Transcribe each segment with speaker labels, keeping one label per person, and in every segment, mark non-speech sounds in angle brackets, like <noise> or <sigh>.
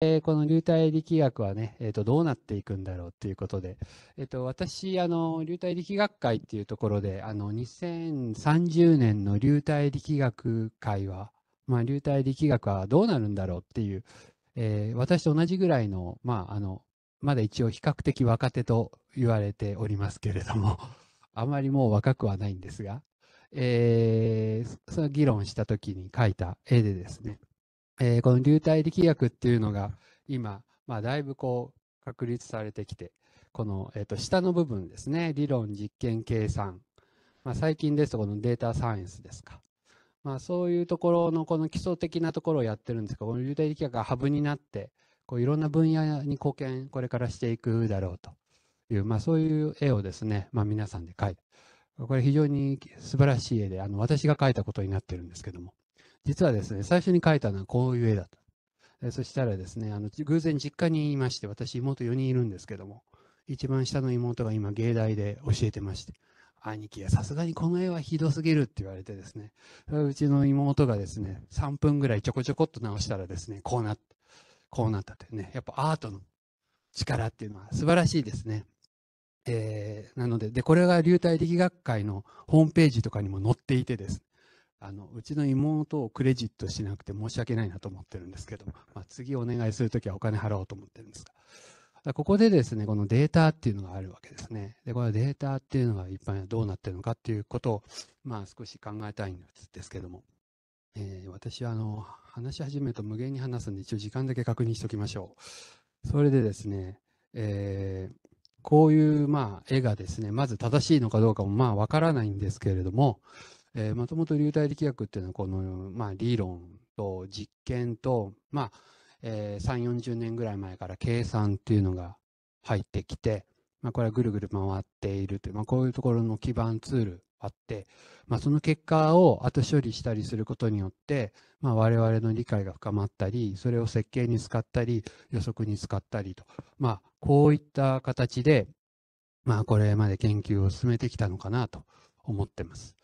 Speaker 1: えー、この流体力学はね、えーと、どうなっていくんだろうということで、えーと、私あの、流体力学会っていうところで、あの2030年の流体力学会は、まあ、流体力学はどうなるんだろうっていう、えー、私と同じぐらいの,、まあ、あの、まだ一応比較的若手と言われておりますけれども、<laughs> あまりもう若くはないんですが、えー、その議論した時に描いた絵でですね、えー、この流体力学っていうのが今、まあ、だいぶこう確立されてきて、この、えー、と下の部分ですね、理論、実験、計算、まあ、最近ですとこのデータサイエンスですか、まあ、そういうところのこの基礎的なところをやってるんですが、この流体力学がハブになって、こういろんな分野に貢献、これからしていくだろうという、まあ、そういう絵をですね、まあ、皆さんで描いて、これ非常に素晴らしい絵で、あの私が描いたことになってるんですけども。実はですね、最初に書いたのはこういう絵だった。えそしたらですね、あの偶然実家にいまして、私、妹4人いるんですけども、一番下の妹が今、芸大で教えてまして、兄貴がさすがにこの絵はひどすぎるって言われてですね、うちの妹がですね、3分ぐらいちょこちょこっと直したらですね、こうなった、こうなったってね、やっぱアートの力っていうのは素晴らしいですね。えー、なのでで、これが流体力学会のホームページとかにも載っていてですね、あの、うちの妹をクレジットしなくて申し訳ないなと思ってるんですけど、<laughs> まあ、次お願いするときはお金払おうと思ってるんですが。ここでですね、このデータっていうのがあるわけですね。で、これはデータっていうのが一般どうなってるのかっていうことを、まあ少し考えたいんですけども。えー、私はあの、話し始めると無限に話すんで、一応時間だけ確認しておきましょう。それでですね、えー、こういうまあ絵がですね、まず正しいのかどうかもまあわからないんですけれども、えー、もともと流体力学っていうのはこの、まあ、理論と実験と、まあえー、3 4 0年ぐらい前から計算っていうのが入ってきて、まあ、これはぐるぐる回っているという、まあ、こういうところの基盤ツールあって、まあ、その結果を後処理したりすることによって、まあ、我々の理解が深まったりそれを設計に使ったり予測に使ったりと、まあ、こういった形で、まあ、これまで研究を進めてきたのかなと思ってます。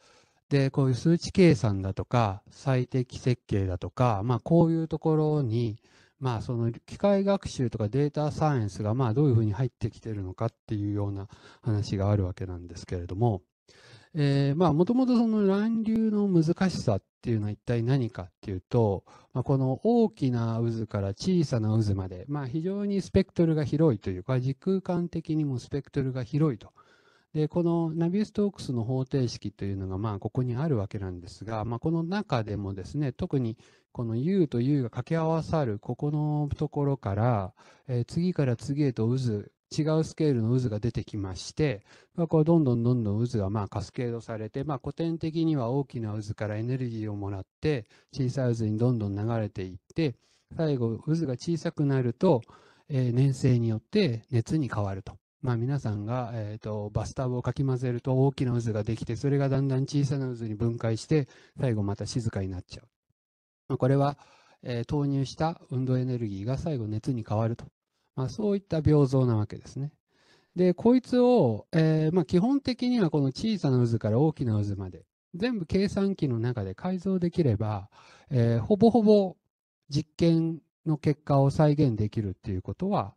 Speaker 1: で、こういう数値計算だとか、最適設計だとか、まあ、こういうところに、まあ、その機械学習とかデータサイエンスがまあどういうふうに入ってきてるのかっていうような話があるわけなんですけれども、えまもともとその乱流の難しさっていうのは一体何かっていうと、まあ、この大きな渦から小さな渦まで、まあ、非常にスペクトルが広いというか時空間的にもスペクトルが広いとで、このナビウストークスの方程式というのが、まあ、ここにあるわけなんですが、まあ、この中でもですね、特にこの U と U が掛け合わさる、ここのところから、えー、次から次へと渦、違うスケールの渦が出てきまして、まあ、こうどんどんどんどん渦がまあカスケードされて、まあ、古典的には大きな渦からエネルギーをもらって小さい渦にどんどん流れていって最後渦が小さくなると、えー、粘性によって熱に変わるとまあ、皆さんが、えーと、バスタブをかき混ぜると大きな渦ができてそれがだんだん小さな渦に分解して最後また静かになっちゃう、まあ、これは、えー、投入した運動エネルギーが最後熱に変わると、まあ、そういった病像なわけですねでこいつを、えー、まあ、基本的にはこの小さな渦から大きな渦まで全部計算機の中で改造できれば、えー、ほぼほぼ実験の結果を再現できるっていうことは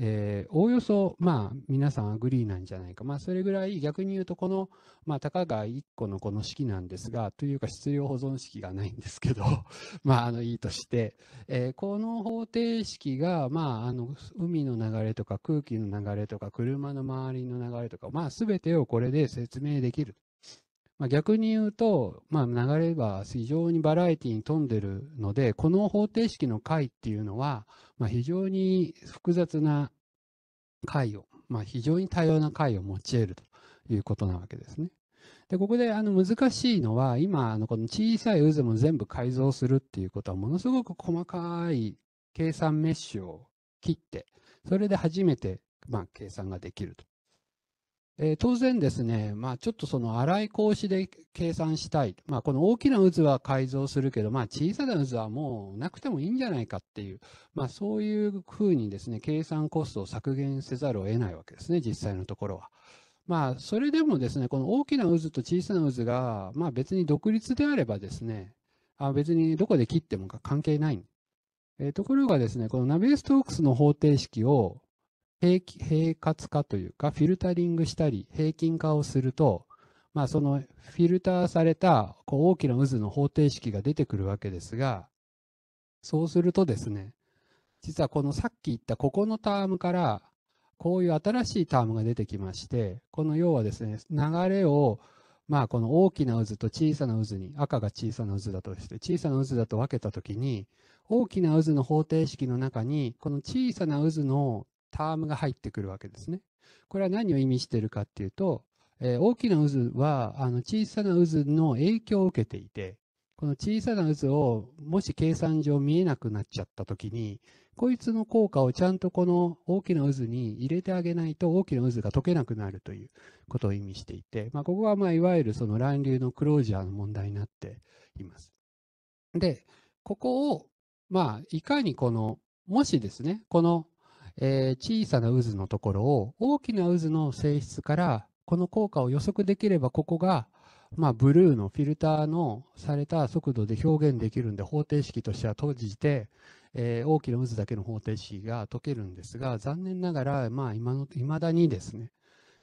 Speaker 1: えー、おおよそ、まあ、皆さんアグリーなんじゃないか。まあ、それぐらい逆に言うと、この、まあ、たかが1個のこの式なんですが、というか質量保存式がないんですけど、<laughs> まあ、あの、いいとして、えー、この方程式が、まあ、あの、海の流れとか空気の流れとか車の周りの流れとか、まあ、すべてをこれで説明できるまあ、逆に言うと、まあ、流れは非常にバラエティに富んでるので、この方程式の解っていうのは、まあ、非常に複雑な解を、まあ、非常に多様な解を持ち得るということなわけですね。で、ここであの難しいのは、今、あのこの小さい渦も全部改造するっていうことは、ものすごく細かい計算メッシュを切って、それで初めて、まあ、計算ができるとえー、当然ですね、まあ、ちょっとその荒い格子で計算したい、まあ、この大きな渦は改造するけど、まあ、小さな渦はもうなくてもいいんじゃないかっていう、まあ、そういうふうにですね計算コストを削減せざるを得ないわけですね、実際のところは。まあ、それでもですね、この大きな渦と小さな渦が、まあ、別に独立であればですね、あ別にどこで切っても関係ない。えー、ところがですね、このナビエストークスの方程式を、平滑化というか、フィルタリングしたり、平均化をすると、まあ、そのフィルターされたこう大きな渦の方程式が出てくるわけですが、そうするとですね、実はこのさっき言ったここのタームから、こういう新しいタームが出てきまして、この要はですね、流れを、まあ、この大きな渦と小さな渦に、赤が小さな渦だとして、小さな渦だと分けたときに、大きな渦の方程式の中に、この小さな渦のタームが入ってくるわけですね。これは何を意味しているかっていうと、えー、大きな渦はあの小さな渦の影響を受けていて、この小さな渦をもし計算上見えなくなっちゃった時に、こいつの効果をちゃんとこの大きな渦に入れてあげないと大きな渦が解けなくなるということを意味していて、まあ、ここはまあいわゆるその乱流のクロージャーの問題になっています。で、ここをまあいかにこの、もしですね、このえー、小さな渦のところを大きな渦の性質からこの効果を予測できればここが、まあ、ブルーのフィルターのされた速度で表現できるんで方程式としては閉じて、えー、大きな渦だけの方程式が解けるんですが残念ながら、まあ、今の未だにですね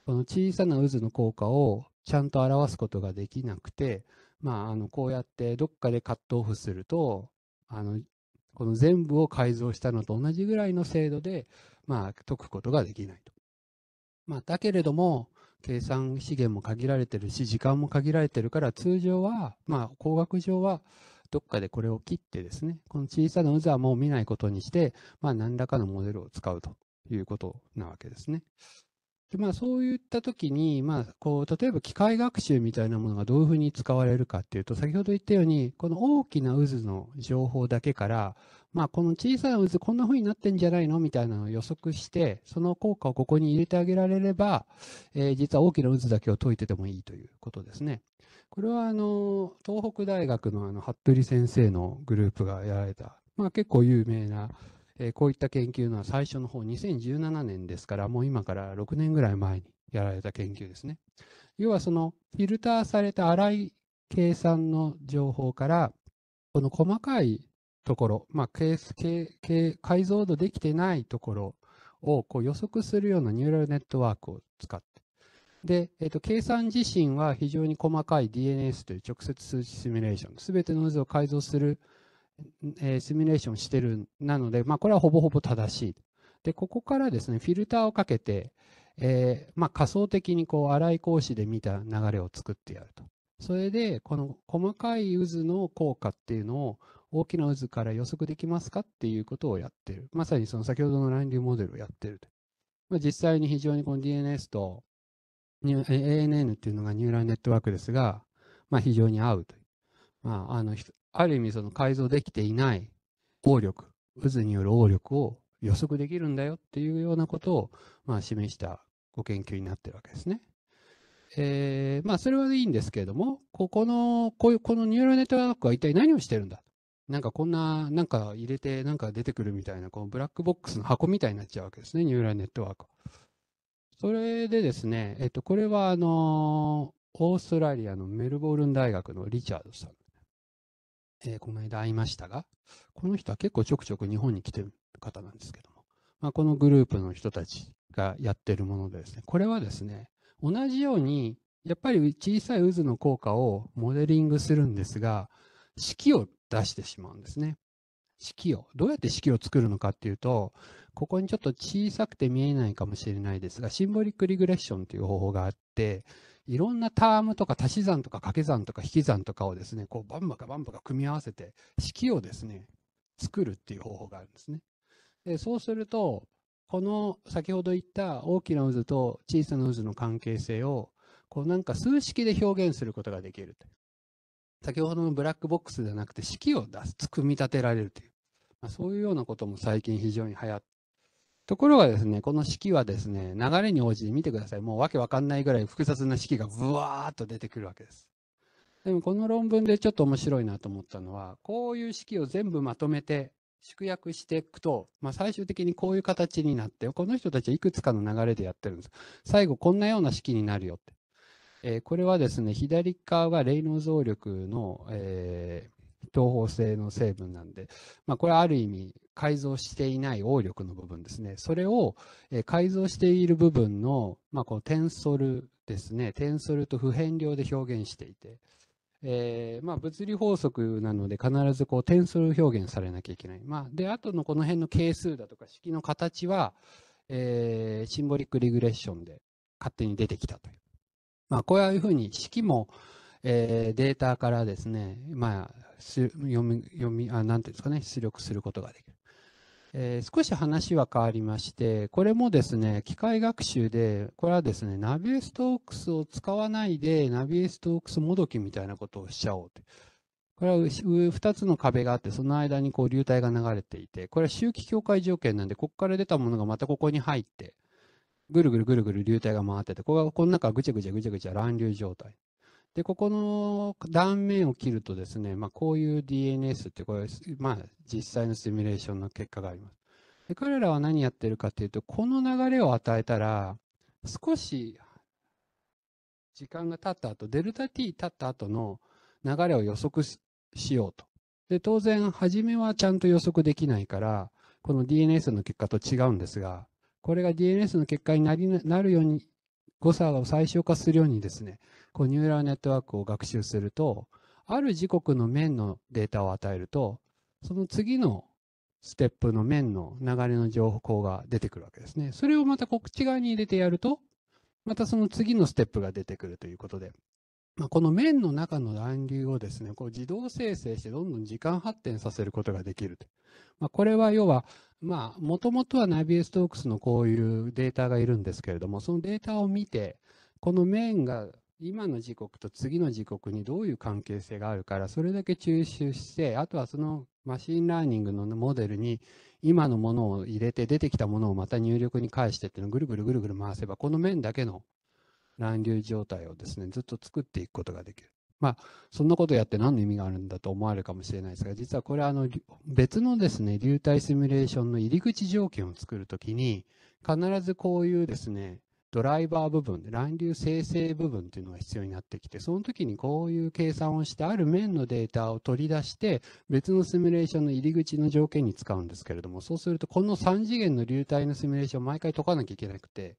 Speaker 1: この小さな渦の効果をちゃんと表すことができなくて、まあ、あのこうやってどっかでカットオフするとあのこの全部を改造したのと同じぐらいの精度で、まあ、解くことができないと。まあ、だけれども、計算資源も限られてるし、時間も限られてるから、通常は、まあ、工学上は、どっかでこれを切ってですね、この小さな渦はもう見ないことにして、まあ、何らかのモデルを使うということなわけですね。でまあ、そういった時に、まあ、こう例えば機械学習みたいなものがどういうふうに使われるかっていうと先ほど言ったようにこの大きな渦の情報だけから、まあ、この小さな渦こんなふうになってんじゃないのみたいなのを予測してその効果をここに入れてあげられれば、えー、実は大きな渦だけを解いててもいいということですね。これはあの東北大学のあの服部先生のグループがやられた、まあ、結構有名なえー、こういった研究のは最初の方、2017年ですから、もう今から6年ぐらい前にやられた研究ですね。要はそのフィルターされた粗い計算の情報から、この細かいところ、まあ、ケース解像度できてないところをこう予測するようなニューラルネットワークを使って、で、えー、と計算自身は非常に細かい DNS という直接数値シミュレーション、すべての渦を解像するえー、シミュレーションしてるなので、まあ、これはほぼほぼ正しい。で、ここからですね、フィルターをかけて、えー、まあ、仮想的にこう荒い格子で見た流れを作ってやると。それで、この細かい渦の効果っていうのを大きな渦から予測できますかっていうことをやってる。まさにその先ほどの乱流モデルをやってると。まあ、実際に非常にこの DNS と ANN っていうのがニューラルネットワークですが、まあ、非常に合うという。まあ、あのある意味その改造できていない応力、渦による応力を予測できるんだよっていうようなことを、まあ、示したご研究になってるわけですね。えー、まあそれはいいんですけれども、ここの、こういう、このニューラルネットワークは一体何をしてるんだなんかこんな、なんか入れて、なんか出てくるみたいな、このブラックボックスの箱みたいになっちゃうわけですね、ニューラルネットワーク。それでですね、えっと、これはあのー、オーストラリアのメルボルン大学のリチャードさん。えー、この間会いましたが、この人は結構ちょくちょく日本に来てる方なんですけども、まあ、このグループの人たちがやってるものでですね、これはですね、同じように、やっぱり小さい渦の効果をモデリングするんですが、式を出してしまうんですね。式を、どうやって式を作るのかっていうと、ここにちょっと小さくて見えないかもしれないですが、シンボリックリグレッションという方法があって、いろんなタームとか足し算とか掛け算とか引き算とかをですね、こうバンバカバンバカ組み合わせて式をですね、作るっていう方法があるんですね。でそうすると、この先ほど言った大きな渦と小さな渦の関係性を、こうなんか数式で表現することができると。先ほどのブラックボックスではなくて式を出す、組み立てられるという。まあ、そういうようなことも最近非常に流行っところがですね、この式はですね、流れに応じて見てください。もうわけわかんないぐらい複雑な式がブワーっと出てくるわけです。でもこの論文でちょっと面白いなと思ったのは、こういう式を全部まとめて縮約していくと、まあ、最終的にこういう形になって、この人たちはいくつかの流れでやってるんです。最後、こんなような式になるよって。えー、これはですね、左側が霊能増力の、えー、東方性の成分なんで、まあ、これはある意味、改造していない応力の部分ですね。それを、え改造している部分の、まあ、こうテンソルですね。テンソルと普遍量で表現していて、えー、まあ、物理法則なので必ずこうテンソル表現されなきゃいけない。まあ、で、あとのこの辺の係数だとか式の形は、えー、シンボリックリグレッションで勝手に出てきたという。まあ、こういうふうに式も、えー、データからですね、まあ、読み、読み、あ、なんていうんですかね、出力することができる。えー、少し話は変わりまして、これもですね、機械学習で、これはですね、ナビエストークスを使わないで、ナビエストークスもどきみたいなことをしちゃおうと。これは2つの壁があって、その間にこう流体が流れていて、これは周期境界条件なんで、ここから出たものがまたここに入って、ぐるぐるぐるぐる流体が回ってて、ここがこの中ぐちゃぐちゃぐちゃぐちゃ乱流状態。で、ここの断面を切るとですね、まあ、こういう DNS ってこれ、まあ、実際のシミュレーションの結果があります。で彼らは何やってるかっていうと、この流れを与えたら、少し時間が経った後、デルタ T 経った後の流れを予測しようと。で、当然、初めはちゃんと予測できないから、この DNS の結果と違うんですが、これが DNS の結果になりなるように、誤差を最小化するようにですね、こうニューラルネットワークを学習すると、ある時刻の面のデータを与えると、その次のステップの面の流れの情報が出てくるわけですね。それをまたこっち側に入れてやると、またその次のステップが出てくるということで、まあ、この面の中の乱流をですね、こう自動生成してどんどん時間発展させることができると。まあ、これは要は、まあ、もともとはナビエストークスのこういうデータがいるんですけれども、そのデータを見て、この面が今の時刻と次の時刻にどういう関係性があるから、それだけ抽出して、あとはそのマシンラーニングのモデルに今のものを入れて出てきたものをまた入力に返してっていうのをぐるぐるぐるぐる回せばこの面だけの乱流状態をですねずっと作っていくことができる。まあ、そんなことやって何の意味があるんだと思われるかもしれないですが、実はこれあの、別のですね、流体シミュレーションの入り口条件を作るときに、必ずこういうですね、ドライバー部分で乱流生成部分というのが必要になってきて、その時にこういう計算をして、ある面のデータを取り出して、別のシミュレーションの入り口の条件に使うんですけれども、そうすると、この3次元の流体のシミュレーションを毎回解かなきゃいけなくて、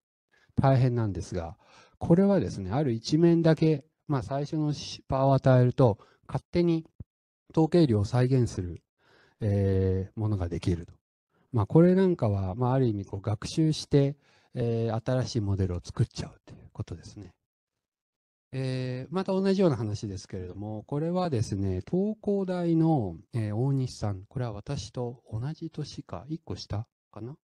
Speaker 1: 大変なんですが、これはですね、ある一面だけ、まあ、最初のパワーを与えると、勝手に統計量を再現する、えー、ものができると。まあ、これなんかは、まあ、ある意味学習して、えー、新しいモデルを作っちゃうということですね。えー、また同じような話ですけれども、これはですね、東工大の、えー、大西さん、これは私と同じ年か、1個下かな、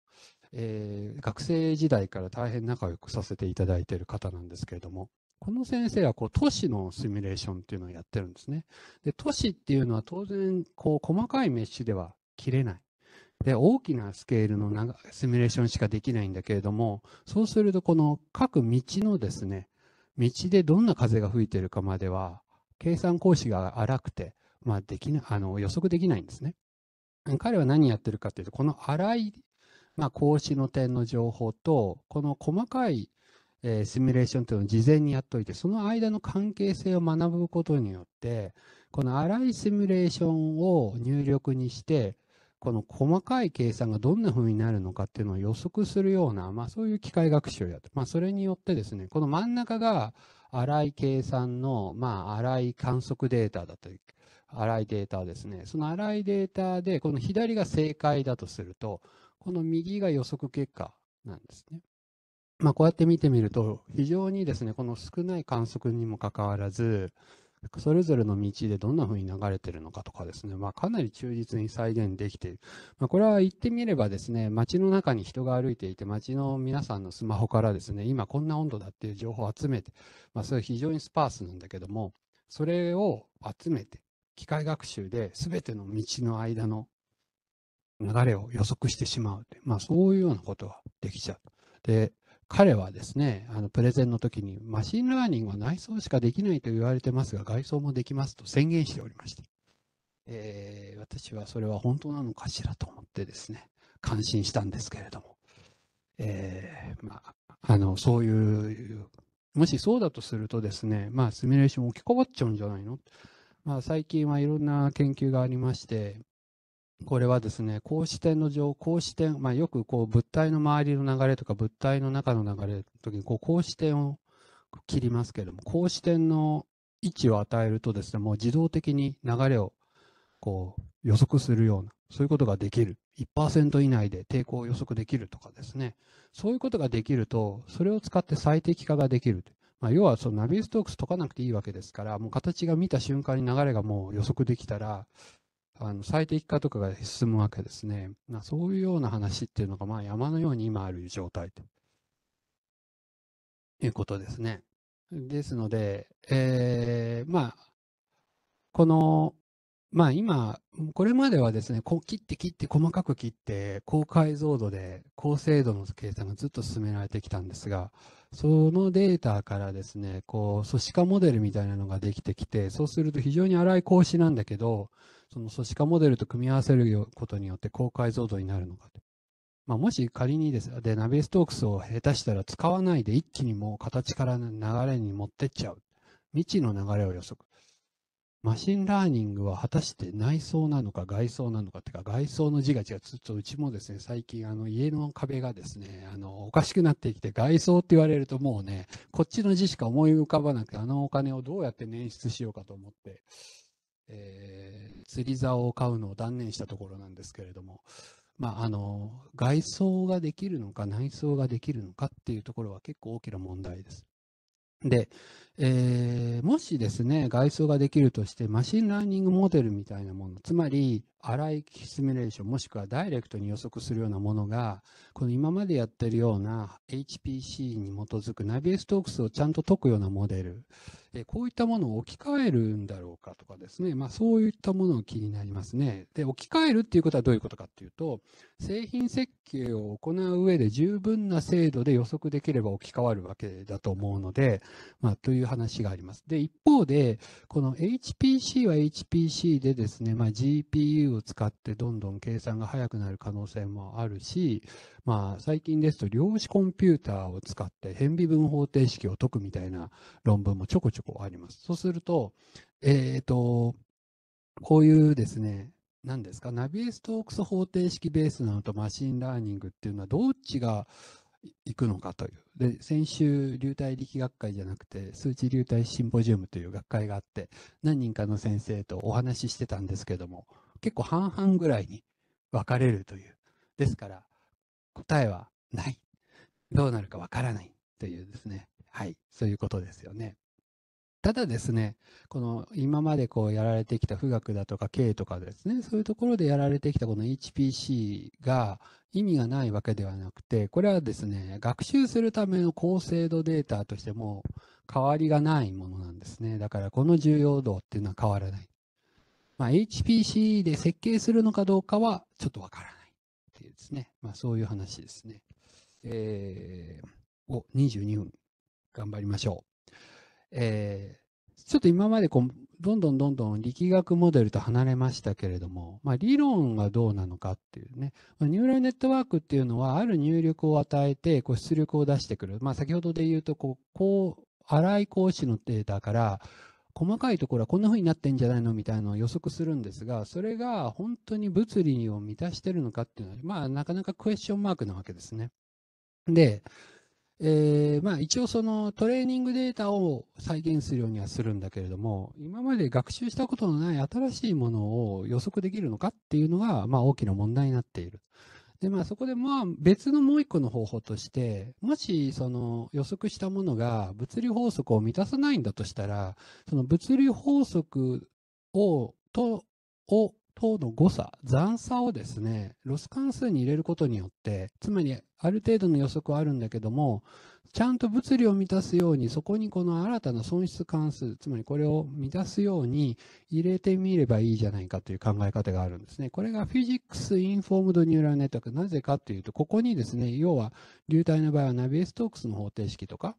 Speaker 1: えー、学生時代から大変仲良くさせていただいている方なんですけれども、この先生はこう都市のシミュレーションっていうのをやってるんですね。で都市っていうのは当然こう細かいメッシュでは切れない。で、大きなスケールのシミュレーションしかできないんだけれども、そうすると、この各道のですね、道でどんな風が吹いてるかまでは、計算格子が荒くて、まあ、できなあの予測できないんですね。彼は何やってるかっていうと、この荒い、まあ、格子の点の情報と、この細かい、えー、シミュレーションというのを事前にやっといて、その間の関係性を学ぶことによって、この荒いシミュレーションを入力にして、この細かい計算がどんな風になるのかっていうのを予測するような、まあ、そういう機械学習をやって、まあ、それによってですね、この真ん中が荒い計算の、まあ、い観測データだという、荒いデータですね。その荒いデータで、この左が正解だとすると、この右が予測結果なんですね。まあ、こうやって見てみると、非常にですね、この少ない観測にもかかわらず、それぞれの道でどんな風に流れてるのかとかですね、まあ、かなり忠実に再現できている。まあ、これは言ってみればですね、街の中に人が歩いていて、街の皆さんのスマホからですね、今こんな温度だっていう情報を集めて、まあ、それは非常にスパースなんだけども、それを集めて、機械学習で全ての道の間の流れを予測してしまう。まあ、そういうようなことができちゃう。で、彼はですね、あのプレゼンの時に、マシンラーニングは内装しかできないと言われてますが、外装もできますと宣言しておりまして、えー、私はそれは本当なのかしらと思ってですね、感心したんですけれども、えー、まあ、あの、そういう、もしそうだとするとですね、まあ、シミュレーション置きこぼっちゃうんじゃないのまあ、最近はいろんな研究がありまして、これはですね、格子点の上、格子点、まあ、よくこう物体の周りの流れとか物体の中の流れの時にこう格子点を切りますけれども、格子点の位置を与えるとですね、もう自動的に流れをこう予測するような、そういうことができる。1%以内で抵抗を予測できるとかですね、そういうことができると、それを使って最適化ができる。まあ、要はそのナビストークス解かなくていいわけですから、もう形が見た瞬間に流れがもう予測できたら、あの最適化とかが進むわけですね。そういうような話っていうのが、まあ、山のように今ある状態ということですね。ですので、えー、まあ、この、まあ今、これまではですね、こう切って切って細かく切って、高解像度で高精度の計算がずっと進められてきたんですが、そのデータからですね、こう組織化モデルみたいなのができてきて、そうすると非常に荒い格子なんだけど、その組織化モデルと組み合わせることによって高解像度になるのかと。まあ、もし仮にですでナビストークスを下手したら使わないで一気にもう形から流れに持ってっちゃう。未知の流れを予測。マシンラーニングは果たして内装なのか外装なのかっていうか外装の字が違う。ちょっとうちもですね、最近あの家の壁がですね、あのおかしくなってきて外装って言われるともうね、こっちの字しか思い浮かばなくてあのお金をどうやって捻出しようかと思って、えー、釣り竿を買うのを断念したところなんですけれども、まあ、あの、外装ができるのか内装ができるのかっていうところは結構大きな問題です。で、えー、もしですね、外装ができるとして、マシンラーニングモデルみたいなもの、つまり、荒いシミュレーション、もしくはダイレクトに予測するようなものが、この今までやってるような HPC に基づくナビエストークスをちゃんと解くようなモデル、えこういったものを置き換えるんだろうかとかですね、まあ、そういったものが気になりますね。で、置き換えるっていうことはどういうことかっていうと、製品設計を行う上で十分な精度で予測できれば置き換わるわけだと思うので、まあ、という話があります。で、一方で、この HPC は HPC でですね、まあ、GPU を使ってどんどん計算が速くなる可能性もあるし、まあ、最近ですと量子コンピューターを使って変微分方程式を解くみたいな論文もちょこちょこあります。そうすると、えっ、ー、と、こういうですね、何ですか、ナビエストークス方程式ベースなのとマシンラーニングっていうのはどっちがいくのかという。で、先週、流体力学会じゃなくて、数値流体シンポジウムという学会があって、何人かの先生とお話ししてたんですけども、結構半々ぐらいに分かれるという。ですから、答えはない。どうなるかわからないというですね。はい、そういうことですよね。ただですね、この今までこうやられてきた富岳だとか経とかですね、そういうところでやられてきたこの HPC が意味がないわけではなくて、これはですね、学習するための高精度データとしても変わりがないものなんですね。だからこの重要度っていうのは変わらない。まあ、HPC で設計するのかどうかはちょっとわからない。ですね、まあ、そういう話ですね、えー、を22分頑張りましょう。えー、ちょっと今までこうどんどんどんどん力学モデルと離れましたけれども、まあ、理論はどうなのかっていうね、まあ、ニューラルネットワークっていうのはある入力を与えてこう出力を出してくる、まあ、先ほどで言うとこうこう荒い格子のデータから細かいところはこんな風になってんじゃないのみたいなのを予測するんですが、それが本当に物理を満たしてるのかっていうのは、まあ、なかなかクエスチョンマークなわけですね。で、えー、まあ一応そのトレーニングデータを再現するようにはするんだけれども、今まで学習したことのない新しいものを予測できるのかっていうのが、まあ大きな問題になっている。で、まあ、そこでまあ別のもう一個の方法として、もしその予測したものが物理法則を満たさないんだとしたら、その物理法則をとを等の誤差、残差をですね、ロス関数に入れることによって、つまりある程度の予測はあるんだけども、ちゃんと物理を満たすように、そこにこの新たな損失関数、つまりこれを満たすように入れてみればいいじゃないかという考え方があるんですね。これがフィジックス・インフォームド・ニューラルネットワーク。なぜかというと、ここにですね、要は流体の場合はナビエストークスの方程式とか、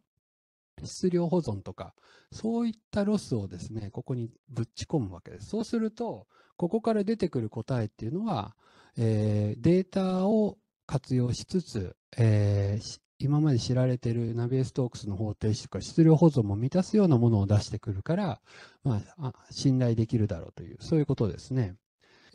Speaker 1: 質量保存とか、そういったロスをですね、ここにぶっち込むわけです。そうすると、ここから出てくる答えっていうのは、えー、データを活用しつつ、えー、今まで知られているナビエストークスの方程式とか質量保存も満たすようなものを出してくるから、まあ、あ信頼できるだろうという、そういうことですね。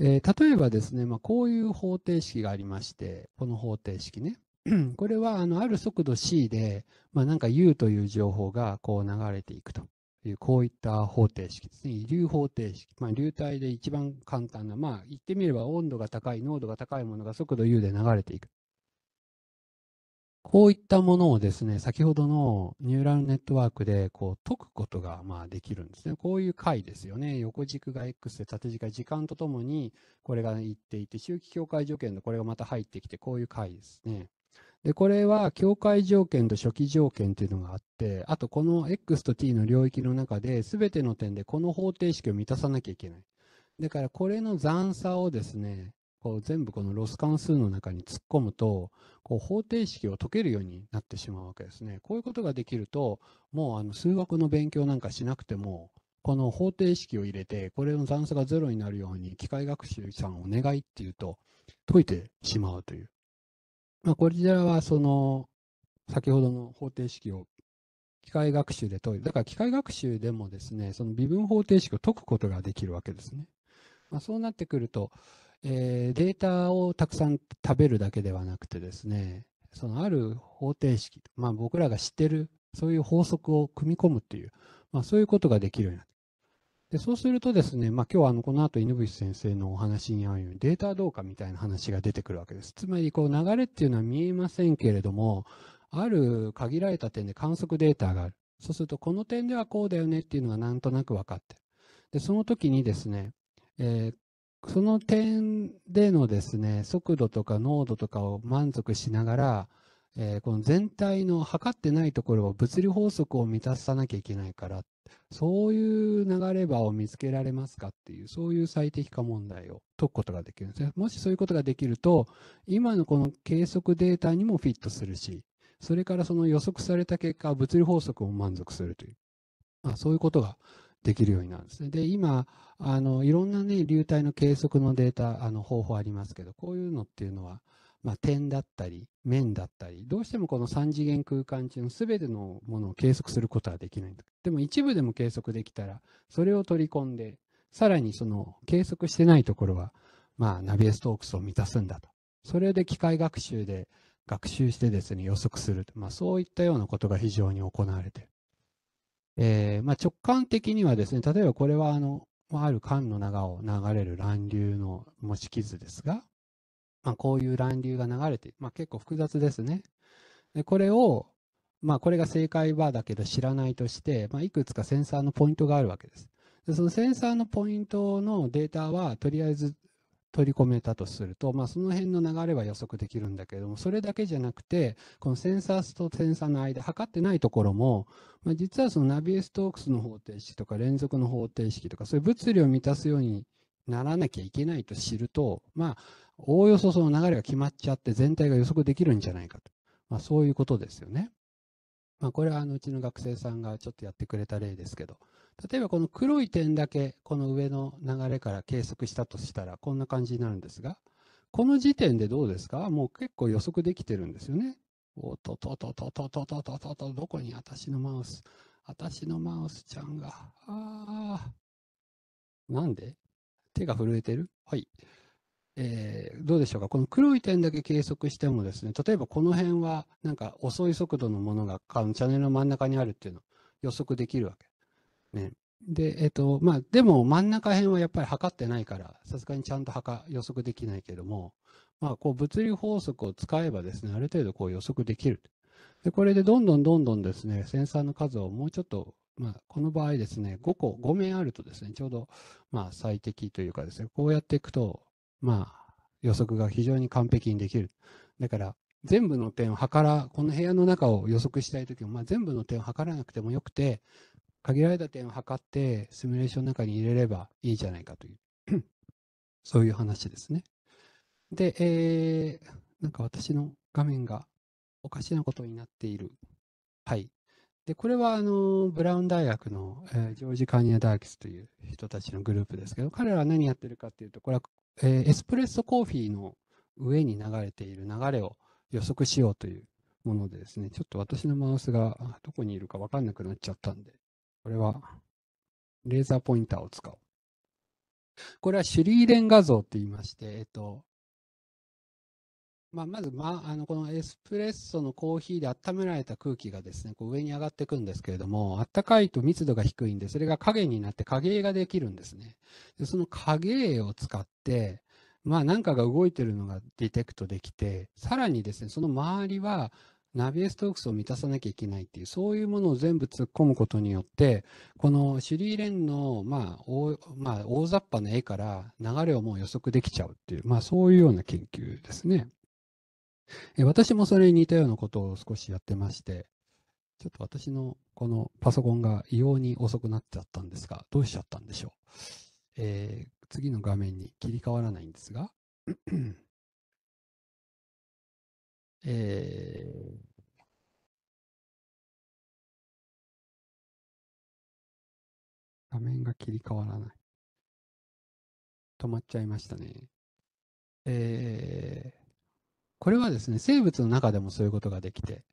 Speaker 1: えー、例えばですね、まあ、こういう方程式がありまして、この方程式ね。<clears throat> これはあのある速度 c で、まあ、なんか u という情報がこう流れていくと。いう、こういった方程式ですね。流方程式。まあ、流体で一番簡単な、まあ、言ってみれば温度が高い、濃度が高いものが速度 u で流れていく。こういったものをですね、先ほどのニューラルネットワークでこう解くことがまあできるんですね。こういう解ですよね。横軸が X で縦軸が時間とともにこれがいっていて、周期境界条件のこれがまた入ってきて、こういう解ですね。で、これは境界条件と初期条件というのがあって、あとこの x と t の領域の中ですべての点でこの方程式を満たさなきゃいけない。だからこれの残差をですね、こう全部このロス関数の中に突っ込むと、こう方程式を解けるようになってしまうわけですね。こういうことができると、もうあの数学の勉強なんかしなくても、この方程式を入れて、これの残差がゼロになるように機械学習さんお願いっていうと、解いてしまうという。まあ、こちらはその先ほどの方程式を機械学習で解いて、だから機械学習でもですね、その微分方程式を解くことができるわけですね。まあ、そうなってくると、えー、データをたくさん食べるだけではなくてですね、そのある方程式、まあ、僕らが知ってる、そういう法則を組み込むっていう、まあ、そういうことができるようになってでそうするとですね、まあ、今日はあのこの後、犬伏先生のお話に合うようにデータどうかみたいな話が出てくるわけです。つまりこう流れっていうのは見えませんけれども、ある限られた点で観測データがある。そうするとこの点ではこうだよねっていうのがなんとなく分かってる。で、その時にですね、えー、その点でのですね、速度とか濃度とかを満足しながら、えー、この全体の測ってないところを物理法則を満たさなきゃいけないからそういう流れ場を見つけられますかっていう、そういう最適化問題を解くことができるんですね。もしそういうことができると、今のこの計測データにもフィットするし、それからその予測された結果、物理法則も満足するという、まあ、そういうことができるようになるんですね。で、今、あのいろんな、ね、流体の計測のデータ、あの方法ありますけど、こういうのっていうのは、まあ、点だったり、面だったり、どうしてもこの3次元空間中の全てのものを計測することはできない。でも一部でも計測できたら、それを取り込んで、さらにその計測してないところは、まあ、ナビエストークスを満たすんだと。それで機械学習で学習してですね、予測する。まあ、そういったようなことが非常に行われている。えー、まあ、直感的にはですね、例えばこれはあの、ある缶の長を流れる乱流の模式図ですが、まあ、こういう乱流が流れて、まあ、結構複雑ですね。でこれを、まあ、これが正解はだけど知らないとして、まあ、いくつかセンサーのポイントがあるわけです。でそのセンサーのポイントのデータはとりあえず取り込めたとすると、まあ、その辺の流れは予測できるんだけれども、それだけじゃなくて、このセンサーとセンサーの間、測ってないところも、まあ、実はそのナビエストークスの方程式とか連続の方程式とか、そういう物理を満たすようにならなきゃいけないと知ると、まあ、おおよそその流れが決まっちゃって全体が予測できるんじゃないかと。まあ、そういうことですよね。まあ、これはあのうちの学生さんがちょっとやってくれた例ですけど、例えばこの黒い点だけ、この上の流れから計測したとしたら、こんな感じになるんですが、この時点でどうですかもう結構予測できてるんですよね。おっとととととととととと、どこに私のマウス、私のマウスちゃんが、ああ、なんで手が震えてるはい。えー、どうでしょうか、この黒い点だけ計測してもですね、例えばこの辺はなんか遅い速度のものがあのチャンネルの真ん中にあるっていうのを予測できるわけ。ね、で、えっ、ー、と、まあ、でも真ん中辺はやっぱり測ってないから、さすがにちゃんと測予測できないけども、まあ、こう物理法則を使えばですね、ある程度こう予測できる。で、これでどんどんどんどんですね、センサーの数をもうちょっとまあ、この場合ですね、5個、5面あるとですね、ちょうど、まあ、最適というかですね、こうやっていくと、まあ、予測が非常に完璧にできる。だから、全部の点を測ら、この部屋の中を予測したいときも、まあ、全部の点を測らなくてもよくて、限られた点を測って、シミュレーションの中に入れればいいじゃないかという、<clears throat> そういう話ですね。で、えー、なんか私の画面がおかしなことになっている。はい。で、これはあのブラウン大学の、えー、ジョージ・カーニア・ダーキスという人たちのグループですけど、彼らは何やってるかっていうと、これは、えー、エスプレッソコーヒーの上に流れている流れを予測しようというものでですね、ちょっと私のマウスがどこにいるかわかんなくなっちゃったんで、これはレーザーポインターを使おう。これはシュリーレン画像って言いまして、えっと、まあ、まず、まあ、あの、このエスプレッソのコーヒーで温められた空気がですね、こう上に上がっていくんですけれども、暖かいと密度が低いんで、それが影になって影ができるんですね。でその影を使って、まあ、なんかが動いてるのがディテクトできて、さらにですね、その周りは、ナビエストークスを満たさなきゃいけないっていう、そういうものを全部突っ込むことによって、このシュリー・レンの、まあ大まあ、大雑把な絵から流れをもう予測できちゃうっていう、まあ、そういうような研究ですね。え私もそれに似たようなことを少しやってまして、ちょっと私のこのパソコンが異様に遅くなっちゃったんですが、どうしちゃったんでしょう。えー、次の画面に切り替わらないんですが、えー、画面が切り替わらない。止まっちゃいましたね。えー、これはですね、生物の中でもそういうことができて、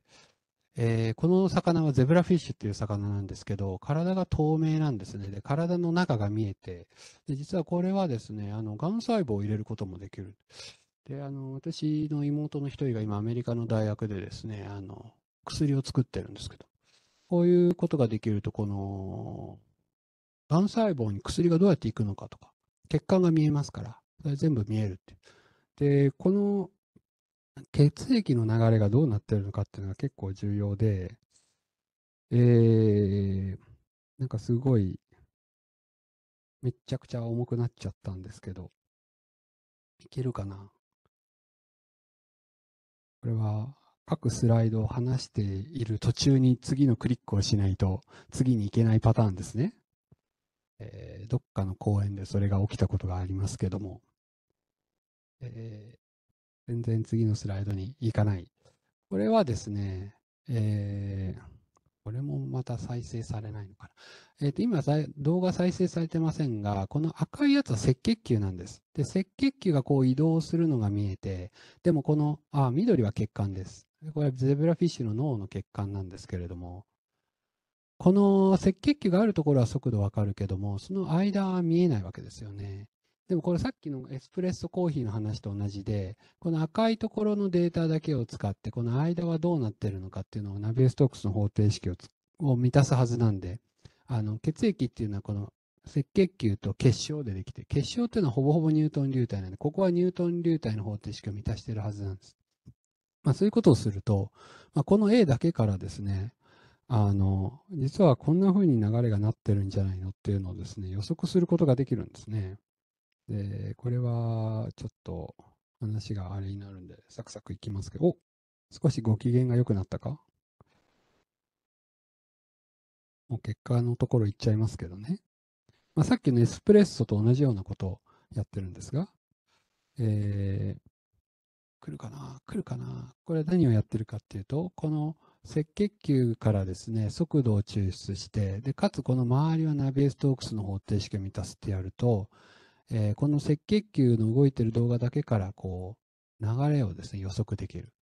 Speaker 1: えー、この魚はゼブラフィッシュっていう魚なんですけど、体が透明なんですね。で、体の中が見えて、で実はこれはですね、あの、がん細胞を入れることもできる。で、あの、私の妹の一人が今アメリカの大学でですね、あの、薬を作ってるんですけど、こういうことができると、この、がん細胞に薬がどうやっていくのかとか、血管が見えますから、それ全部見えるっていう。で、この血液の流れがどうなってるのかっていうのが結構重要で、えー、なんかすごい、めちゃくちゃ重くなっちゃったんですけど、いけるかなこれは各スライドを話している途中に次のクリックをしないと次に行けないパターンですね。えー、どっかの公園でそれが起きたことがありますけども、え全然次のスライドに行かない。これはですね、えー、これもまた再生されないのかな。えっ、ー、と、今、動画再生されてませんが、この赤いやつは赤血球なんです。で、赤血球がこう移動するのが見えて、でもこの、あ、緑は血管です。これはゼブラフィッシュの脳の血管なんですけれども、この赤血球があるところは速度わかるけども、その間は見えないわけですよね。でもこれさっきのエスプレッソコーヒーの話と同じで、この赤いところのデータだけを使って、この間はどうなってるのかっていうのをナビエストックスの方程式をを満たすはずなんで、あの血液っていうのはこの赤血球と結晶でできて、結晶っていうのはほぼほぼニュートン流体なんで、ここはニュートン流体の方程式を満たしてるはずなんです。まあ、そういうことをすると、まあ、この A だけからですね、あの、実はこんな風に流れがなってるんじゃないのっていうのをですね、予測することができるんですね。で、これはちょっと話があれになるんで、サクサクいきますけど、お少しご機嫌が良くなったかもう結果のところいっちゃいますけどね。まあ、さっきのエスプレッソと同じようなことをやってるんですが、えー、来るかな来るかなこれ何をやってるかっていうと、この赤血球からですね、速度を抽出して、で、かつこの周りはナビエストークスの方程式を満たすってやると、えー、この赤血球の動いてる動画だけからこう流れをですね予測できる。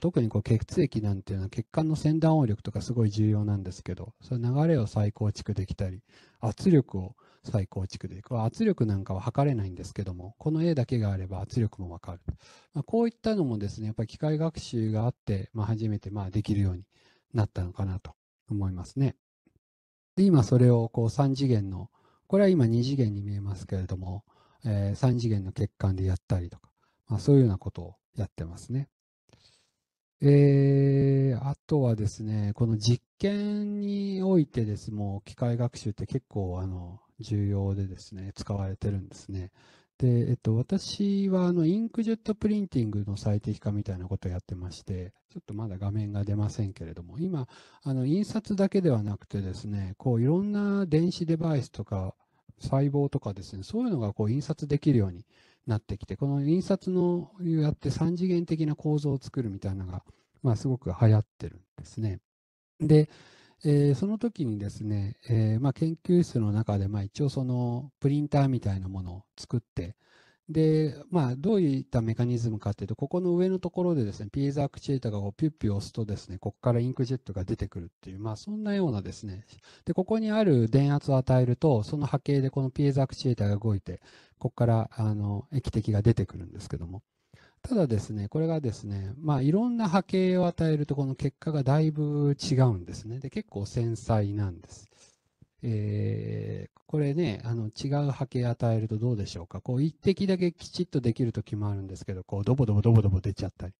Speaker 1: 特にこう血液なんていうのは血管の先端応力とかすごい重要なんですけど、その流れを再構築できたり、圧力を再構築できる。圧力なんかは測れないんですけども、この絵だけがあれば圧力もわかる。まあ、こういったのもですね、やっぱり機械学習があって、まあ、初めてまあできるようになったのかなと思いますね。で、今それをこう3次元のこれは今2次元に見えますけれども、えー、3次元の血管でやったりとか、まあ、そういうようなことをやってますね。えー、あとはですね、この実験においてです、もう機械学習って結構あの重要でですね、使われてるんですね。で、えっと、私はあのインクジェットプリンティングの最適化みたいなことをやってまして、ちょっとまだ画面が出ませんけれども、今、あの印刷だけではなくてですね、こういろんな電子デバイスとか細胞とかですね、そういうのがこう印刷できるようになってきて、この印刷のやって3次元的な構造を作るみたいなのが、まあ、すごく流行ってるんですね。で、えー、その時にですね、えー、まあ、研究室の中で、まあ、一応そのプリンターみたいなものを作って、で、まあ、どういったメカニズムかっていうと、ここの上のところでですね、ピエザアクチュエーターがピュッピュ押すとですね、ここからインクジェットが出てくるっていう、まあ、そんなようなですね、で、ここにある電圧を与えると、その波形でこのピエザアクチュエーターが動いて、ここから、あの、液滴が出てくるんですけども、ただですね、これがですね、まあ、いろんな波形を与えると、この結果がだいぶ違うんですね。で、結構繊細なんです。えー、これね、あの違う波形与えるとどうでしょうか。こう一滴だけきちっとできるときもあるんですけど、こうドボドボドボドボ出ちゃったり。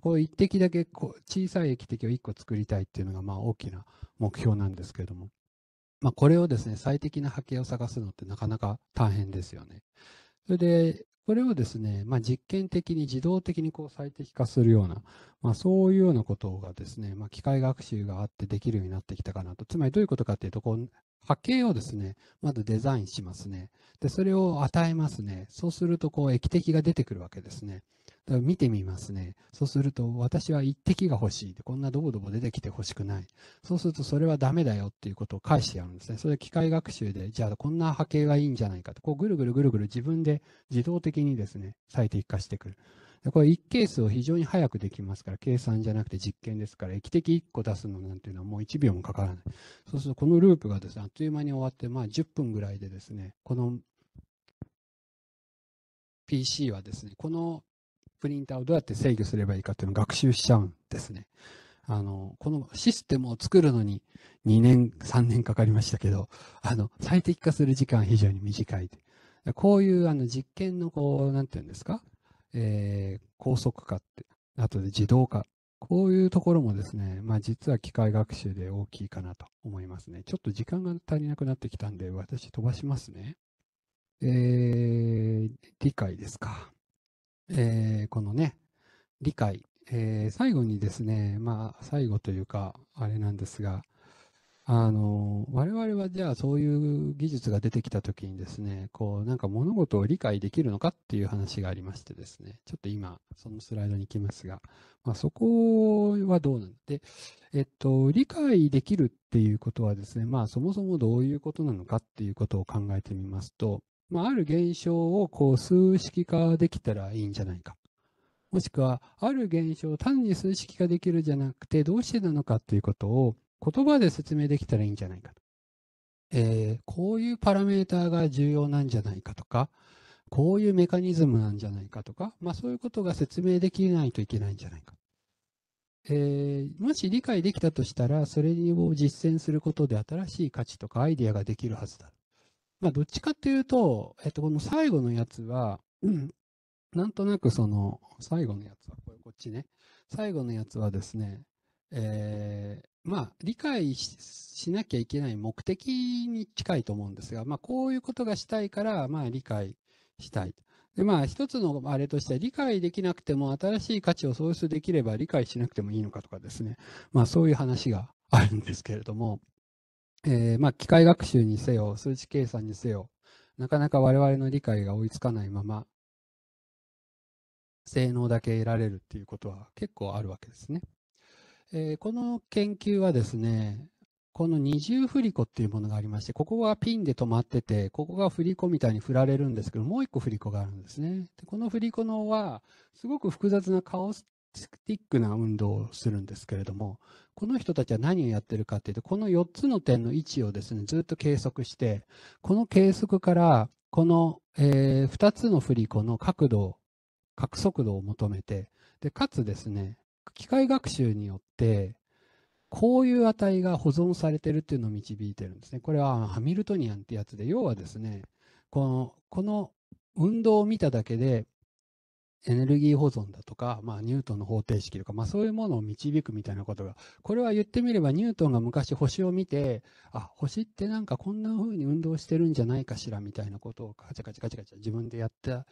Speaker 1: こう一滴だけこう小さい液滴を一個作りたいっていうのがまあ大きな目標なんですけども。まあ、これをですね、最適な波形を探すのってなかなか大変ですよね。それで、これをですね、まあ、実験的に自動的にこう最適化するような、まあ、そういうようなことがですね、まあ、機械学習があってできるようになってきたかなと。つまりどういうことかっていうと、こう波形をですね、まずデザインしますね。で、それを与えますね。そうすると、こう、液滴が出てくるわけですね。見てみますね。そうすると、私は一滴が欲しい。こんなドボドボ出てきて欲しくない。そうすると、それはダメだよっていうことを返してやるんですね。それ機械学習で、じゃあこんな波形がいいんじゃないかと、こうぐるぐるぐるぐる自分で自動的にですね、最適化してくる。でこれ1ケースを非常に早くできますから、計算じゃなくて実験ですから、液滴1個出すのなんていうのはもう1秒もかからない。そうすると、このループがですね、あっという間に終わって、まあ10分ぐらいでですね、この PC はですね、このプリンターをどうやって制御すればいいかっていうのを学習しちゃうんですね。あの、このシステムを作るのに2年、3年かかりましたけど、あの、最適化する時間非常に短い。こういうあの実験のこう、なんていうんですか、えー、高速化って、あとで自動化。こういうところもですね、まあ実は機械学習で大きいかなと思いますね。ちょっと時間が足りなくなってきたんで、私飛ばしますね。えー、理解ですか。えー、このね、理解、えー、最後にですね、まあ、最後というか、あれなんですが、あの、我々はじゃあそういう技術が出てきた時にですね、こう、なんか物事を理解できるのかっていう話がありましてですね、ちょっと今、そのスライドに行きますが、まあ、そこはどうなんで、えっと、理解できるっていうことはですね、まあそもそもどういうことなのかっていうことを考えてみますと、まあ、ある現象をこう数式化できたらいいんじゃないか。もしくは、ある現象を単に数式化できるじゃなくて、どうしてなのかということを言葉で説明できたらいいんじゃないかと。えー、こういうパラメーターが重要なんじゃないかとか、こういうメカニズムなんじゃないかとか、まあ、そういうことが説明できないといけないんじゃないか。えー、もし理解できたとしたら、それを実践することで新しい価値とかアイデアができるはずだ。まあ、どっちかっていうと、えっと、この最後のやつは、うん、なんとなくその、最後のやつは、これこっちね。最後のやつはですね、えー、まあ、理解しなきゃいけない目的に近いと思うんですが、まあ、こういうことがしたいから、まあ、理解したい。で、まあ、一つのあれとして、理解できなくても、新しい価値を創出できれば理解しなくてもいいのかとかですね。まあ、そういう話があるんですけれども、えー、まあ、機械学習にせよ、数値計算にせよ、なかなか我々の理解が追いつかないまま、性能だけ得られるっていうことは結構あるわけですね。えー、この研究はですね、この二重振り子っていうものがありまして、ここがピンで止まってて、ここが振り子みたいに振られるんですけど、もう一個振り子があるんですね。でこの振り子のは、すごく複雑なカオススティックな運動をするんですけれども、この人たちは何をやってるかっていうと、この4つの点の位置をですね、ずっと計測して、この計測から、この、えー、2つの振り子の角度、角速度を求めて、で、かつですね、機械学習によって、こういう値が保存されてるっていうのを導いてるんですね。これはハミルトニアンってやつで、要はですね、この、この運動を見ただけで、エネルギー保存だとか、まあ、ニュートンの方程式とか、まあ、そういうものを導くみたいなことが、これは言ってみればニュートンが昔星を見て、あ、星ってなんかこんな風に運動してるんじゃないかしらみたいなことをカチャカチャカチャカチャ自分でやった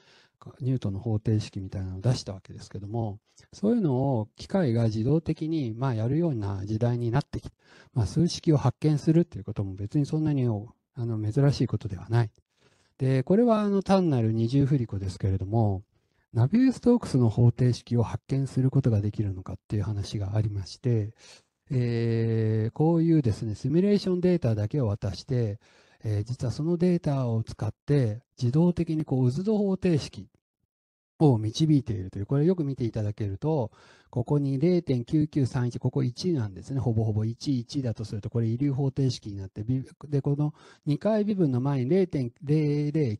Speaker 1: ニュートンの方程式みたいなのを出したわけですけども、そういうのを機械が自動的に、まあ、やるような時代になってきて、まあ、数式を発見するっていうことも別にそんなにあの珍しいことではない。で、これはあの単なる二重振り子ですけれども、ナビー・ストークスの方程式を発見することができるのかっていう話がありまして、えー、こういうですね、シミュレーションデータだけを渡して、えー、実はそのデータを使って自動的にこう渦度方程式を導いているという、これよく見ていただけると、ここに0.9931、ここ1なんですね、ほぼほぼ1、1だとすると、これ、遺留方程式になって、で、この2回微分の前に0.0099、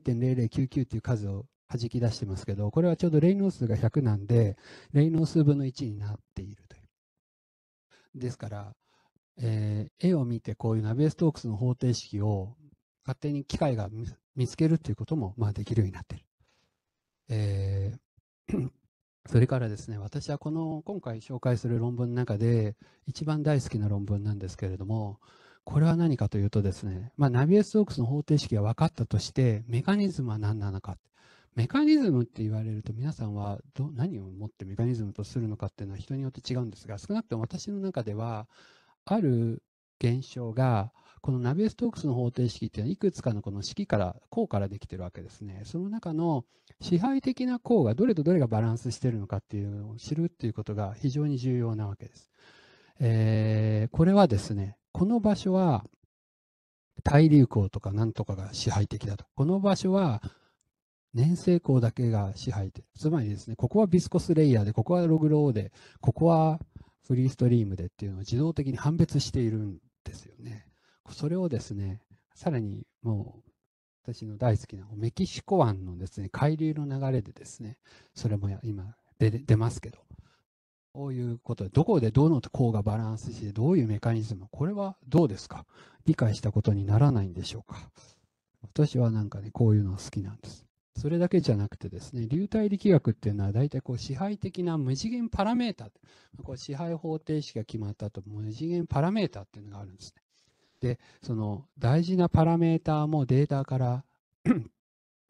Speaker 1: 0.0099っていう数を弾き出してますけど、これはちょうどレイノー数が100なんで、レイノー数分の1になっているという。ですから、えー、絵を見てこういうナビエストークスの方程式を勝手に機械が見つけるということも、まあ、できるようになってる。えー <clears throat> それからですね、私はこの今回紹介する論文の中で一番大好きな論文なんですけれども、これは何かというとですね、まあ、ナビエス・トークスの方程式が分かったとして、メカニズムは何なのか。メカニズムって言われると皆さんはど何を持ってメカニズムとするのかっていうのは人によって違うんですが少なくとも私の中ではある現象がこのナビエストークスの方程式っていうのはいくつかのこの式から項からできてるわけですねその中の支配的な項がどれとどれがバランスしてるのかっていうのを知るっていうことが非常に重要なわけです、えー、これはですねこの場所は対流行とかなんとかが支配的だとこの場所は粘性項だけが支配で、つまりですね、ここはビスコスレイヤーで、ここはログローで、ここはフリーストリームでっていうのを自動的に判別しているんですよね。それをですね、さらにもう私の大好きなメキシコ湾のですね、海流の流れでですね、それも今出出ますけど、こういうことで、どこでどのうがバランスして、どういうメカニズム、これはどうですか理解したことにならないんでしょうか私はなんかね、こういうのは好きなんです。それだけじゃなくてですね、流体力学っていうのは大体こう支配的な無次元パラメータ、こう支配方程式が決まったと無次元パラメータっていうのがあるんですね。で、その大事なパラメータもデータから <clears throat>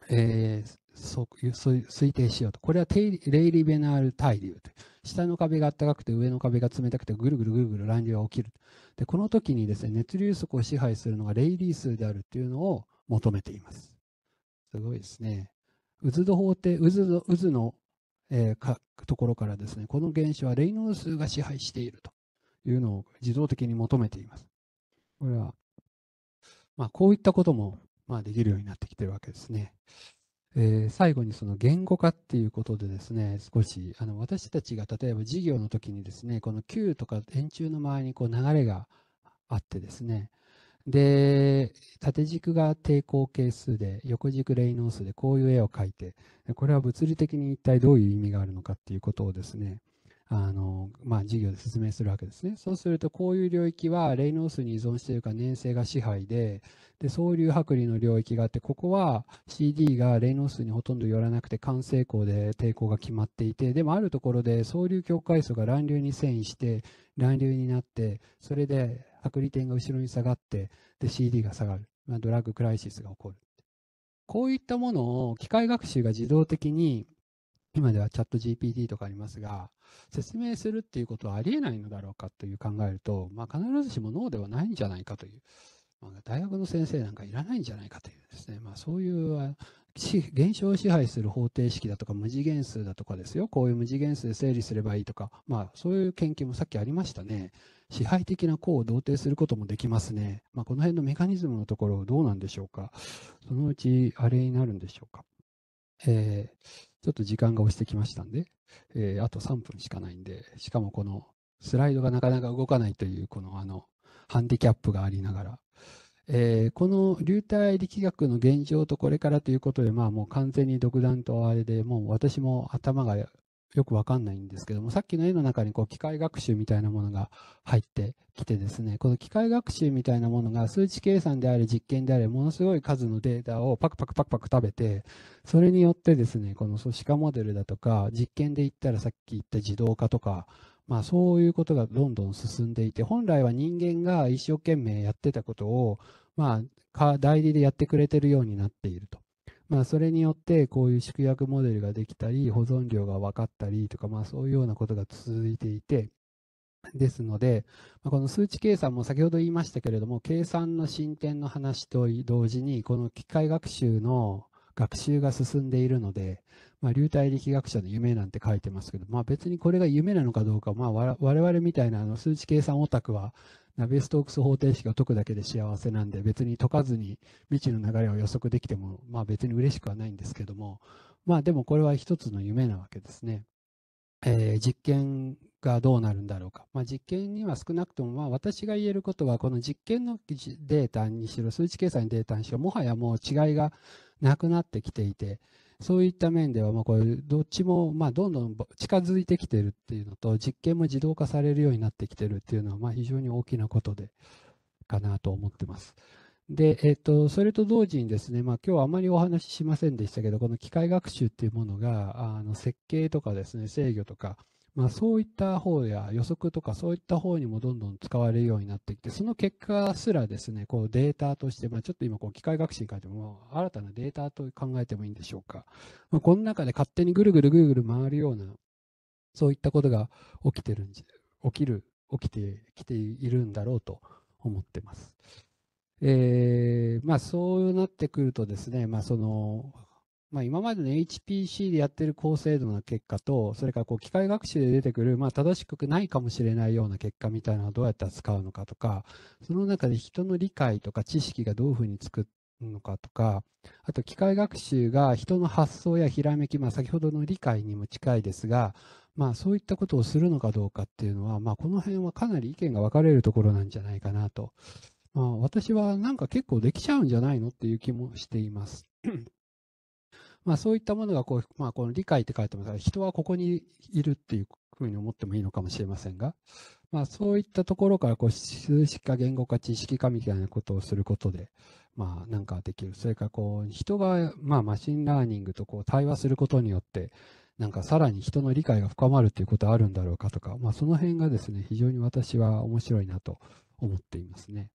Speaker 1: えー、そ推定しようと。これはレイリベナール対流と。下の壁が暖かくて上の壁が冷たくてぐるぐるぐるぐる乱流が起きる。で、この時にですね、熱流速を支配するのがレイリー数であるっていうのを求めています。すごいですね。渦の法っ渦の渦の、えー、かところからですね、この原子はレイノー数が支配しているというのを自動的に求めています。これは、まあ、こういったことも、まあ、できるようになってきてるわけですね。えー、最後にその言語化っていうことでですね、少しあの私たちが例えば授業の時にですね、この Q とか円柱の周りにこう流れがあってですね、で、縦軸が抵抗係数で、横軸レイノースで、こういう絵を描いて、これは物理的に一体どういう意味があるのかっていうことをですね、あのまあ、授業で説明するわけですね。そうすると、こういう領域はレイノースに依存しているか粘性が支配で、で総流剥離の領域があって、ここは CD がレイノースにほとんど寄らなくて、完成光で抵抗が決まっていて、でもあるところで総流境界層が乱流に遷移して、乱流になって、それで剥離点が後ろに下がって、で、CD が下がる。まあ、ドラッグクライシスが起こる。こういったものを機械学習が自動的に、今ではチャット GPT とかありますが、説明するっていうことはありえないのだろうかという考えると、まあ、必ずしも脳ではないんじゃないかという、まあ、大学の先生なんかいらないんじゃないかというですね、まあ、そういう現象を支配する方程式だとか無次元数だとかですよ、こういう無次元数で整理すればいいとか、まあ、そういう研究もさっきありましたね。支配的な項を同定することもできますね。まあ、この辺のメカニズムのところどうなんでしょうか。そのうちあれになるんでしょうか。えー、ちょっと時間が押してきましたんで、えー、あと3分しかないんで、しかもこのスライドがなかなか動かないという、このあの、ハンディキャップがありながら、えー、この流体力学の現状とこれからということで、まあもう完全に独断とあれで、もう私も頭がよくわかんないんですけども、さっきの絵の中にこう機械学習みたいなものが入ってきてですね、この機械学習みたいなものが数値計算であれ実験であれ、ものすごい数のデータをパクパクパクパク食べて、それによってですね、この組織化モデルだとか、実験で言ったらさっき言った自動化とか、まあそういうことがどんどん進んでいて、本来は人間が一生懸命やってたことを、まあ、代理でやってくれてるようになっていると。まあ、それによってこういう縮約モデルができたり、保存量が分かったりとか、まあ、そういうようなことが続いていて、ですので、まあ、この数値計算も先ほど言いましたけれども、計算の進展の話と同時に、この機械学習の学習が進んでいるので、まあ、流体力学者の夢なんて書いてますけど、まあ、別にこれが夢なのかどうか、まあ、我々みたいなあの数値計算オタクはナビストークス方程式を解くだけで幸せなんで、別に解かずに未知の流れを予測できても、まあ別に嬉しくはないんですけども、まあでもこれは一つの夢なわけですね。えー、実験がどうなるんだろうか。まあ、実験には少なくとも、まあ、私が言えることは、この実験のデータにしろ、数値計算のデータにしろ、もはやもう違いがなくなってきていて、そういった面では、まあ、これどっちも、まあ、どんどん近づいてきてるっていうのと、実験も自動化されるようになってきてるっていうのは、まあ、非常に大きなことで、かなと思ってます。で、えっ、と、それと同時にですね、まあ、今日はあまりお話ししませんでしたけど、この機械学習っていうものが、あの設計とかですね、制御とか、まあ、そういった方や予測とかそういった方にもどんどん使われるようになってきて、その結果すらですね、こうデータとして、まあ、ちょっと今こう機械学習に変えても、新たなデータと考えてもいいんでしょうか。まあ、この中で勝手にぐるぐるぐるぐる回るような、そういったことが起きてるんじ、起きる、起きてきているんだろうと思ってます。えー、まあそうなってくるとですね、まあそのまあ、今までの HPC でやってる高精度な結果と、それからこう機械学習で出てくる、まあ、正しくないかもしれないような結果みたいなのをどうやって扱うのかとか、その中で人の理解とか知識がどういうふうに作るのかとか、あと機械学習が人の発想やひらめき、まあ、先ほどの理解にも近いですが、まあ、そういったことをするのかどうかっていうのは、まあ、この辺はかなり意見が分かれるところなんじゃないかなと。まあ、私はなんか結構できちゃうんじゃないのっていう気もしています。まあ、そういったものがこう、まあ、この理解って書いてますから、人はここにいるっていうふうに思ってもいいのかもしれませんが、まあ、そういったところからこう数式化言語化知識化みたいなことをすることで、まあ、なんかできる。それからこう人が、まあ、マシンラーニングとこう対話することによって、なんかさらに人の理解が深まるということはあるんだろうかとか、まあ、その辺がですね、非常に私は面白いなと思っていますね。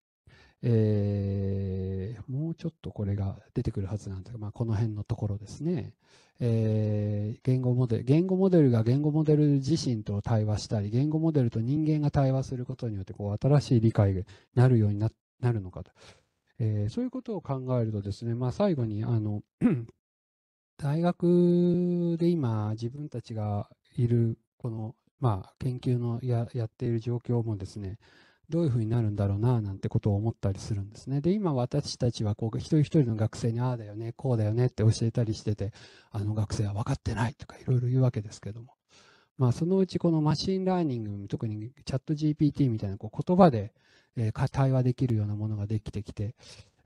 Speaker 1: えー、もうちょっとこれが出てくるはずなんですが、まあ、この辺のところですね、えー、言語モデル、言語モデルが言語モデル自身と対話したり、言語モデルと人間が対話することによってこう新しい理解になるようにななるのかと、えー、そういうことを考えるとですね、まあ、最後にあの <clears throat> 大学で今自分たちがいるこの、まあ、研究のややっている状況もですね、どういうふうになるんだろうななんてことを思ったりするんですね。で、今私たちはこう一人一人の学生にああだよね、こうだよねって教えたりしてて、あの学生は分かってないとかいろいろ言うわけですけども。まあそのうちこのマシンラーニング、特にチャット GPT みたいなこう言葉で、えー、対話できるようなものができてきて、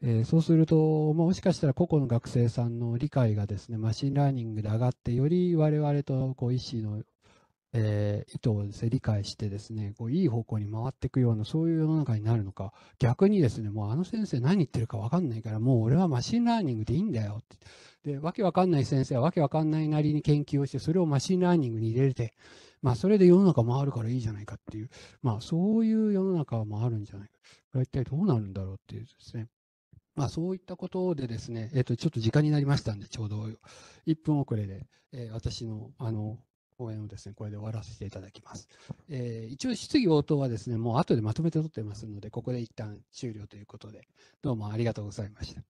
Speaker 1: えー、そうすると、まもしかしたら個々の学生さんの理解がですね、マシンラーニングで上がって、より我々とこう意思のえー、意図をですね、理解してですね、こういい方向に回っていくような、そういう世の中になるのか、逆にですね、もうあの先生何言ってるかわかんないから、もう俺はマシンラーニングでいいんだよって。で、わけわかんない先生はわけわかんないなりに研究をして、それをマシンラーニングに入れて、まあそれで世の中回るからいいじゃないかっていう、まあそういう世の中もあるんじゃないか。これ一体どうなるんだろうっていうですね。まあ、そういったことでですね、えっ、と、ちょっと時間になりましたんで、ちょうど1分遅れで、えー、私の、あの、講演をですね、これで終わらせていただきます。えー、一応質疑応答はですね、もう後でまとめて取ってますので、ここで一旦終了ということで、どうもありがとうございました。